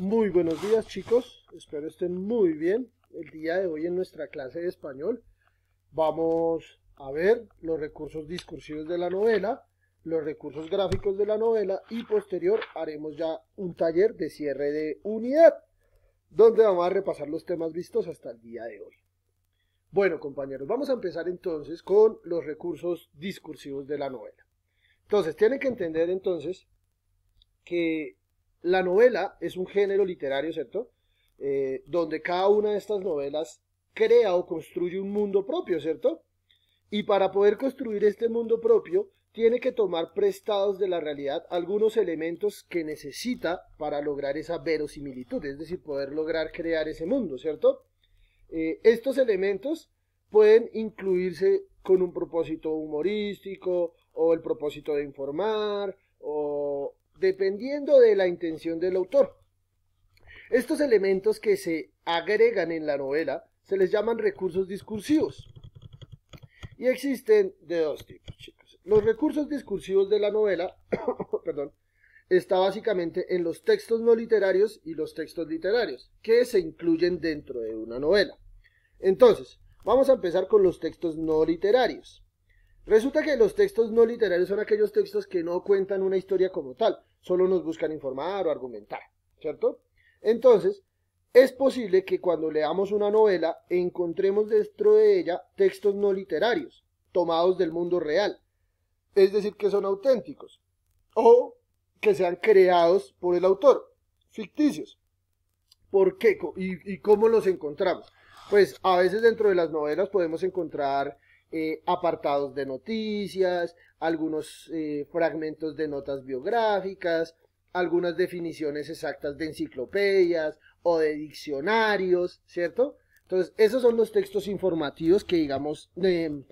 Muy buenos días chicos, espero estén muy bien. El día de hoy en nuestra clase de español vamos a ver los recursos discursivos de la novela, los recursos gráficos de la novela y posterior haremos ya un taller de cierre de unidad donde vamos a repasar los temas vistos hasta el día de hoy. Bueno compañeros, vamos a empezar entonces con los recursos discursivos de la novela. Entonces, tienen que entender entonces que la novela es un género literario, ¿cierto? Eh, donde cada una de estas novelas crea o construye un mundo propio, ¿cierto? Y para poder construir este mundo propio, tiene que tomar prestados de la realidad algunos elementos que necesita para lograr esa verosimilitud, es decir, poder lograr crear ese mundo, ¿cierto? Eh, estos elementos pueden incluirse con un propósito humorístico o el propósito de informar o, dependiendo de la intención del autor. Estos elementos que se agregan en la novela se les llaman recursos discursivos. Y existen de dos tipos, chicos. Los recursos discursivos de la novela, perdón, está básicamente en los textos no literarios y los textos literarios, que se incluyen dentro de una novela. Entonces, vamos a empezar con los textos no literarios. Resulta que los textos no literarios son aquellos textos que no cuentan una historia como tal, solo nos buscan informar o argumentar, ¿cierto? Entonces, es posible que cuando leamos una novela encontremos dentro de ella textos no literarios, tomados del mundo real, es decir, que son auténticos, o que sean creados por el autor, ficticios. ¿Por qué? ¿Y, cómo los encontramos? Pues a veces dentro de las novelas podemos encontrar eh, apartados de noticias, algunos eh, fragmentos de notas biográficas, algunas definiciones exactas de enciclopedias o de diccionarios, ¿cierto? Entonces, esos son los textos informativos que digamos, em,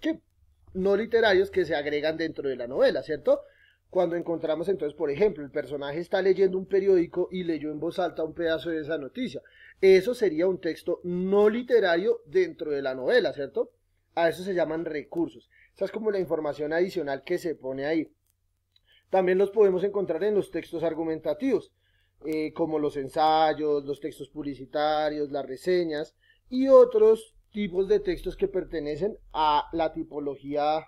no literarios que se agregan dentro de la novela, ¿cierto? Cuando encontramos entonces, por ejemplo, el personaje está leyendo un periódico y leyó en voz alta un pedazo de esa noticia. Eso sería un texto no literario dentro de la novela, ¿cierto? A eso se llaman recursos. Esa es como la información adicional que se pone ahí. También los podemos encontrar en los textos argumentativos, eh, como los ensayos, los textos publicitarios, las reseñas y otros tipos de textos que pertenecen a la tipología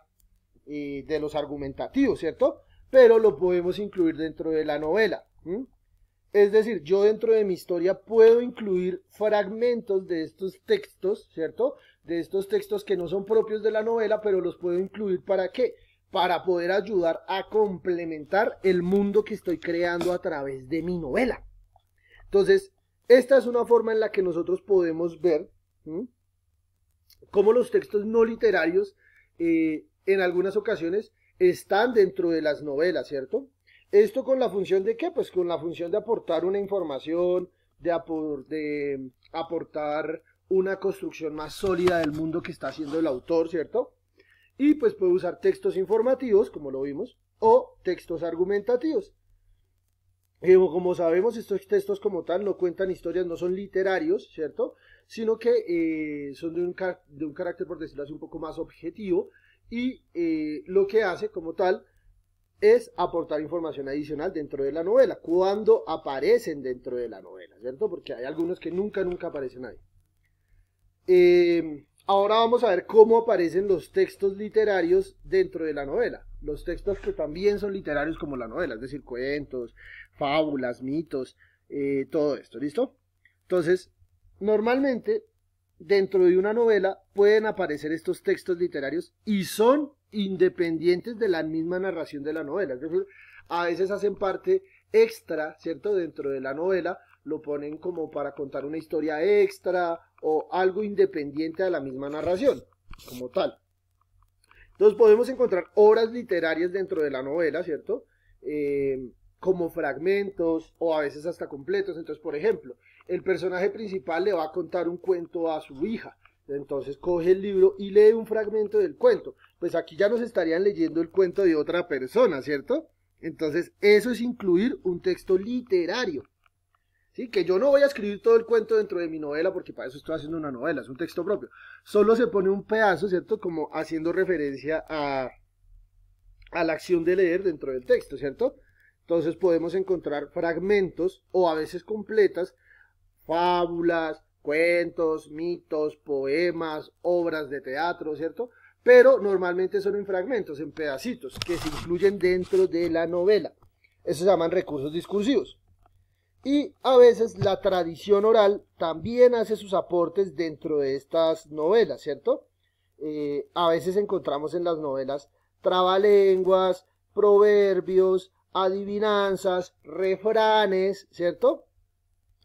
eh, de los argumentativos, ¿cierto? Pero lo podemos incluir dentro de la novela. Es decir, yo dentro de mi historia puedo incluir fragmentos de estos textos, ¿cierto? de estos textos que no son propios de la novela, pero los puedo incluir para qué? Para poder ayudar a complementar el mundo que estoy creando a través de mi novela. Entonces, esta es una forma en la que nosotros podemos ver cómo los textos no literarios eh, en algunas ocasiones están dentro de las novelas, ¿cierto? Esto con la función de qué? Pues con la función de aportar una información, de mm, aportar una construcción más sólida del mundo que está haciendo el autor, ¿cierto? Y pues puede usar textos informativos, como lo vimos, o textos argumentativos. como sabemos, estos textos como tal no cuentan historias, no son literarios, ¿cierto? Sino que eh, son de un, carácter, por decirlo así, un poco más objetivo y eh, lo que hace como tal es aportar información adicional dentro de la novela, cuando aparecen dentro de la novela, ¿cierto? Porque hay algunos que nunca, nunca aparecen ahí. Em, ahora vamos a ver cómo aparecen los textos literarios dentro de la novela. Los textos que también son literarios como la novela, es decir, cuentos, fábulas, mitos, eh, todo esto, ¿listo? Entonces, normalmente dentro de una novela pueden aparecer estos textos literarios y son independientes de la misma narración de la novela. Es decir, a veces hacen parte extra, ¿cierto? Dentro de la novela lo ponen como para contar una historia extra o algo independiente de la misma narración, como tal. Entonces podemos encontrar obras literarias dentro de la novela, ¿cierto? Eh, como fragmentos o a veces hasta completos. Entonces, por ejemplo, el personaje principal le va a contar un cuento a su hija. Entonces coge el libro y lee un fragmento del cuento. Pues aquí ya nos estarían leyendo el cuento de otra persona, ¿cierto? Entonces, eso es incluir un texto literario. ¿sí? que yo no voy a escribir todo el cuento dentro de mi novela porque para eso estoy haciendo una novela, es un texto propio. Solo se pone un pedazo, ¿cierto? Como haciendo referencia a, a la acción de leer dentro del texto, ¿cierto? Entonces podemos encontrar fragmentos o a veces completas, fábulas, cuentos, mitos, poemas, obras de teatro, ¿cierto? Pero normalmente son en fragmentos, en pedacitos, que se incluyen dentro de la novela. Eso se llaman recursos discursivos. Y a veces la tradición oral también hace sus aportes dentro de estas novelas, ¿cierto? Eh, a veces encontramos en las novelas trabalenguas, proverbios, adivinanzas, refranes, ¿cierto?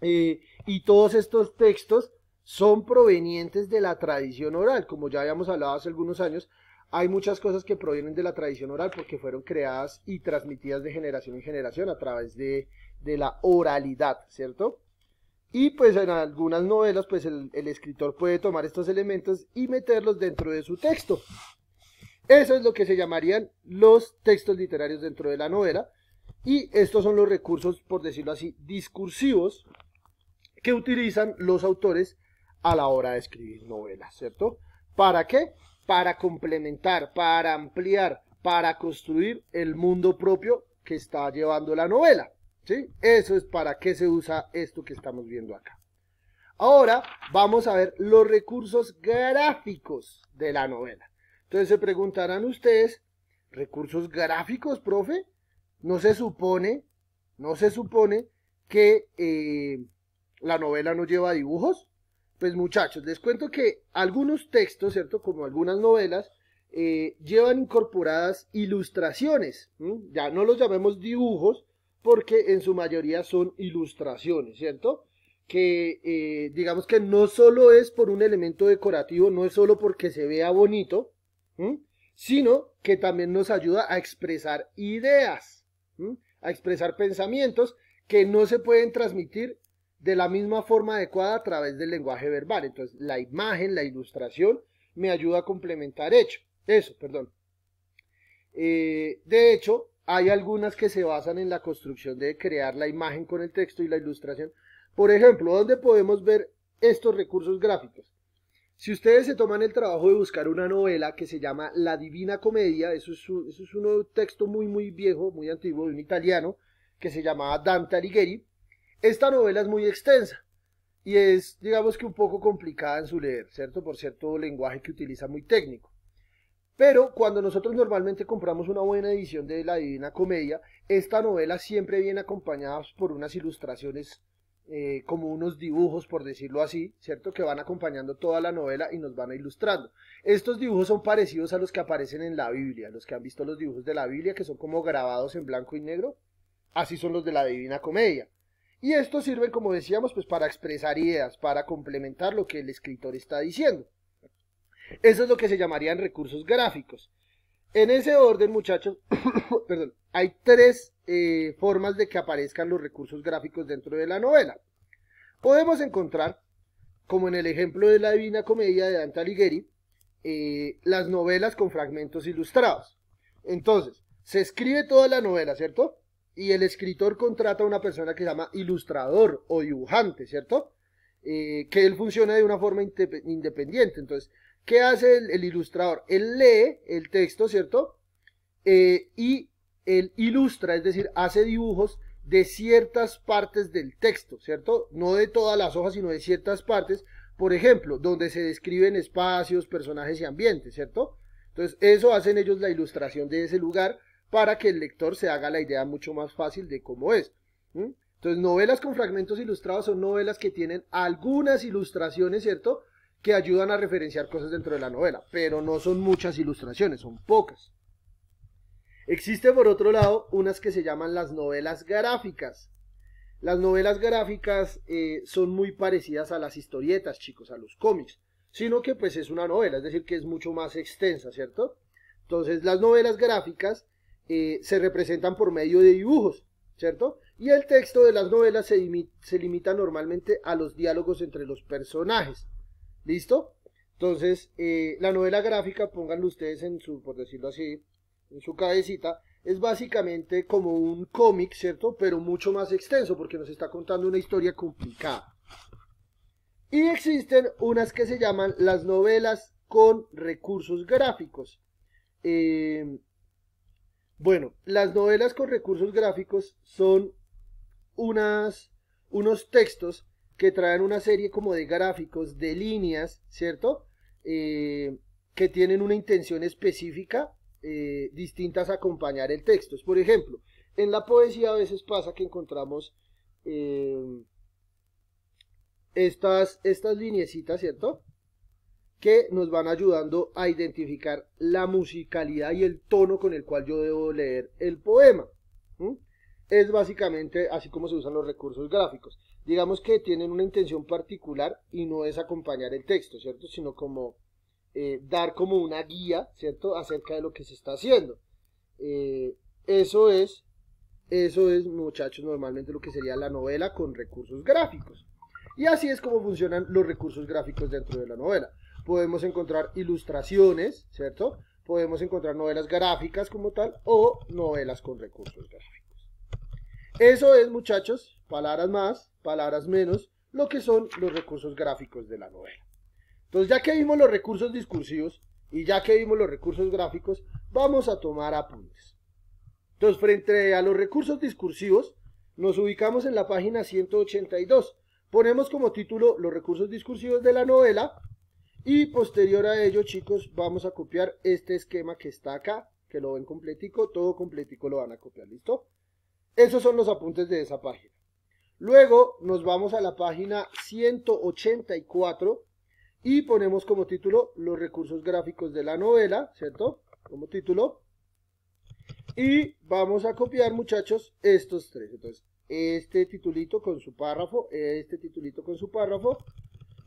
Eh, y todos estos textos son provenientes de la tradición oral, como ya habíamos hablado hace algunos años, hay muchas cosas que provienen de la tradición oral porque fueron creadas y transmitidas de generación en generación a través de, de la oralidad, ¿cierto? Y pues en algunas novelas, pues el, el, escritor puede tomar estos elementos y meterlos dentro de su texto. Eso es lo que se llamarían los textos literarios dentro de la novela. Y estos son los recursos, por decirlo así, discursivos que utilizan los autores a la hora de escribir novelas, ¿cierto? ¿Para qué? para complementar, para ampliar, para construir el mundo propio que está llevando la novela. ¿sí? Eso es para qué se usa esto que estamos viendo acá. Ahora vamos a ver los recursos gráficos de la novela. Entonces se preguntarán ustedes, ¿recursos gráficos, profe? No se supone, no se supone que eh, la novela no lleva dibujos. Pues muchachos, les cuento que algunos textos, ¿cierto? Como algunas novelas, eh, llevan incorporadas ilustraciones. Ya no los llamemos dibujos, porque en su mayoría son ilustraciones, ¿cierto? Que eh, digamos que no solo es por un elemento decorativo, no es solo porque se vea bonito, sino que también nos ayuda a expresar ideas, a expresar pensamientos que no se pueden transmitir de la misma forma adecuada a través del lenguaje verbal. Entonces, la imagen, la ilustración me ayuda a complementar hecho. Eso, perdón. Eh, de hecho, hay algunas que se basan en la construcción de crear la imagen con el texto y la ilustración. Por ejemplo, ¿dónde podemos ver estos recursos gráficos? Si ustedes se toman el trabajo de buscar una novela que se llama La Divina Comedia, eso es un, eso es un texto muy, muy viejo, muy antiguo, de un italiano, que se llamaba Dante Alighieri, esta novela es muy extensa y es, digamos que un poco complicada en su leer, ¿cierto? Por cierto lenguaje que utiliza muy técnico. Pero cuando nosotros normalmente compramos una buena edición de La Divina Comedia, esta novela siempre viene acompañada por unas ilustraciones, eh, como unos dibujos, por decirlo así, ¿cierto? Que van acompañando toda la novela y nos van ilustrando. Estos dibujos son parecidos a los que aparecen en la Biblia, los que han visto los dibujos de la Biblia, que son como grabados en blanco y negro. Así son los de la Divina Comedia. Y esto sirve, como decíamos, pues para expresar ideas, para complementar lo que el escritor está diciendo. Eso es lo que se llamarían recursos gráficos. En ese orden, muchachos, perdón, hay tres eh, formas de que aparezcan los recursos gráficos dentro de la novela. Podemos encontrar, como en el ejemplo de la Divina Comedia de Dante Alighieri, eh, las novelas con fragmentos ilustrados. Entonces, se escribe toda la novela, ¿cierto? y el escritor contrata a una persona que se llama ilustrador o dibujante, ¿cierto? Eh, que él funcione de una forma independiente. Entonces, ¿qué hace el, ilustrador? Él lee el texto, ¿cierto? Eh, y él ilustra, es decir, hace dibujos de ciertas partes del texto, ¿cierto? No de todas las hojas, sino de ciertas partes. Por ejemplo, donde se describen espacios, personajes y ambientes, ¿cierto? Entonces, eso hacen ellos la ilustración de ese lugar para que el lector se haga la idea mucho más fácil de cómo es. Entonces, novelas con fragmentos ilustrados son novelas que tienen algunas ilustraciones, ¿cierto? Que ayudan a referenciar cosas dentro de la novela, pero no son muchas ilustraciones, son pocas. Existe por otro lado unas que se llaman las novelas gráficas. Las novelas gráficas eh, son muy parecidas a las historietas, chicos, a los cómics, sino que pues es una novela, es decir, que es mucho más extensa, ¿cierto? Entonces las novelas gráficas eh, se representan por medio de dibujos, ¿cierto? Y el texto de las novelas se, se limita normalmente a los diálogos entre los personajes, ¿listo? Entonces, eh, la novela gráfica, pónganlo ustedes en su, por decirlo así, en su cabecita, es básicamente como un cómic, ¿cierto? Pero mucho más extenso, porque nos está contando una historia complicada. Y existen unas que se llaman las novelas con recursos gráficos. Eh, bueno, las novelas con recursos gráficos son unas, unos textos que traen una serie como de gráficos, de líneas, ¿cierto? Eh, que tienen una intención específica eh, distintas a acompañar el texto. Por ejemplo, en la poesía a veces pasa que encontramos eh, estas, estas lineecitas, ¿cierto? que nos van ayudando a identificar la musicalidad y el tono con el cual yo debo leer el poema. Es básicamente así como se usan los recursos gráficos. Digamos que tienen una intención particular y no es acompañar el texto, ¿cierto? Sino como eh, dar como una guía, ¿cierto? Acerca de lo que se está haciendo. Eh, eso es, eso es, muchachos, normalmente lo que sería la novela con recursos gráficos. Y así es como funcionan los recursos gráficos dentro de la novela podemos encontrar ilustraciones, ¿cierto? Podemos encontrar novelas gráficas como tal o novelas con recursos gráficos. Eso es, muchachos, palabras más, palabras menos, lo que son los recursos gráficos de la novela. Entonces, ya que vimos los recursos discursivos y ya que vimos los recursos gráficos, vamos a tomar apuntes. Entonces, frente a los recursos discursivos, nos ubicamos en la página 182. Ponemos como título los recursos discursivos de la novela y posterior a ello, chicos, vamos a copiar este esquema que está acá, que lo ven completico, todo completico lo van a copiar, ¿listo? Esos son los apuntes de esa página. Luego nos vamos a la página 184 y ponemos como título los recursos gráficos de la novela, ¿cierto? Como título. Y vamos a copiar, muchachos, estos tres. Entonces, este titulito con su párrafo, este titulito con su párrafo,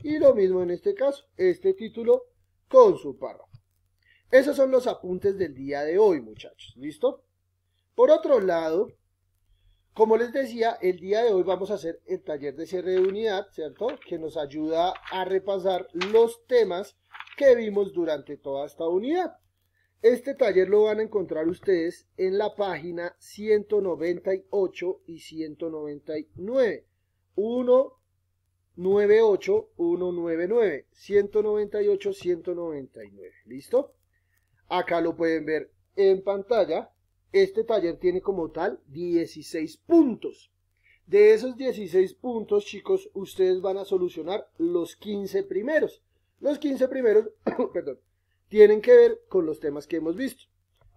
y lo mismo en este caso, este título con su párrafo. Esos son los apuntes del día de hoy, muchachos. ¿Listo? Por otro lado, como les decía, el día de hoy vamos a hacer el taller de cierre de unidad, ¿cierto? Que nos ayuda a repasar los temas que vimos durante toda esta unidad. Este taller lo van a encontrar ustedes en la página 198 y 199. 1. 98199 198 199 listo acá lo pueden ver en pantalla este taller tiene como tal 16 puntos de esos 16 puntos chicos ustedes van a solucionar los 15 primeros los 15 primeros perdón tienen que ver con los temas que hemos visto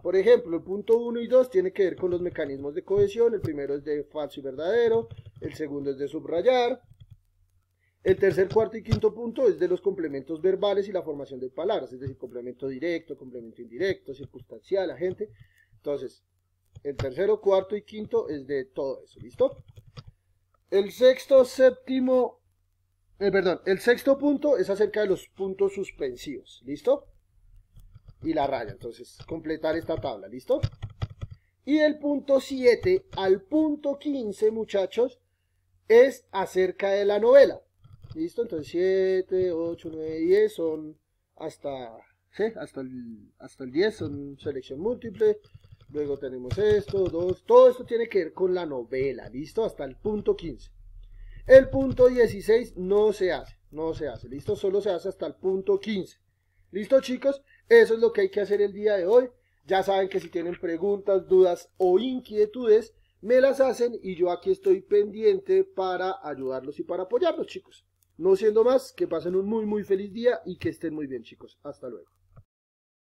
por ejemplo, el punto 1 y 2 tiene que ver con los mecanismos de cohesión. El primero es de falso y verdadero, el segundo es de subrayar, el tercer, cuarto y quinto punto es de los complementos verbales y la formación de palabras, es decir, complemento directo, complemento indirecto, circunstancial, agente. Entonces, el tercero, cuarto y quinto es de todo eso, ¿listo? El sexto, séptimo, eh, perdón, el sexto punto es acerca de los puntos suspensivos, ¿listo? Y la raya, entonces, completar esta tabla, ¿listo? Y el punto siete al punto quince, muchachos, es acerca de la novela. ¿Listo? Entonces 7, 8, 9, 10 son hasta, hasta, el, hasta el 10, son selección múltiple. Luego tenemos esto, 2, todo esto tiene que ver con la novela, ¿listo? Hasta el punto 15. El punto 16 no se hace, no se hace, ¿listo? Solo se hace hasta el punto 15. ¿Listo, chicos? Eso es lo que hay que hacer el día de hoy. Ya saben que si tienen preguntas, dudas o inquietudes, me las hacen y yo aquí estoy pendiente para ayudarlos y para apoyarlos, chicos. No siendo más, que pasen un muy muy feliz día y que estén muy bien chicos. Hasta luego.